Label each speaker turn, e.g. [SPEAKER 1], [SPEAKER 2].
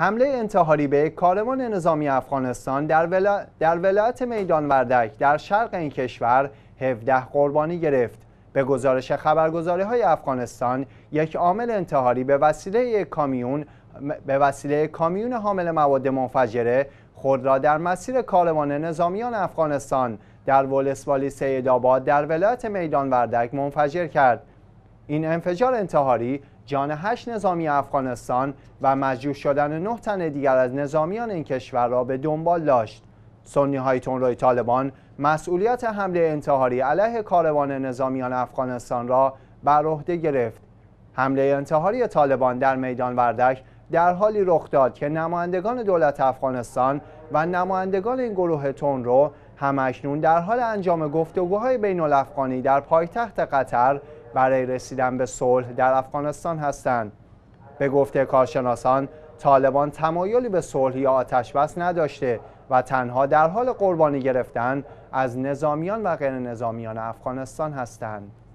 [SPEAKER 1] حمله انتحاری به کاروان نظامی افغانستان در, در ولایت میدان وردک در شرق این کشور 17 قربانی گرفت. به گزارش خبرگزاری های افغانستان یک عامل انتحاری به وسیله کامیون به وسیله کامیون حامل مواد منفجره خود را در مسیر کاروان نظامیان افغانستان در ولسوالی سیدآباد در ولایت میدان وردک منفجر کرد. این انفجار انتحاری جان هشت نظامی افغانستان و مجروح شدن نه تن دیگر از نظامیان این کشور را به دنبال داشت. سنی های روی طالبان مسئولیت حمله انتحاری علیه کاروان نظامیان افغانستان را بر عهده گرفت. حمله انتحاری طالبان در میدان وردک در حالی رخ داد که نمایندگان دولت افغانستان و نمایندگان این گروه رو همکنون در حال انجام گفتگوهای بین الافغانی در پایتخت قطر برای رسیدن به صلح در افغانستان هستند به گفته کارشناسان طالبان تمایلی به صلح یا آتش بس نداشته و تنها در حال قربانی گرفتن از نظامیان و غیر نظامیان افغانستان هستند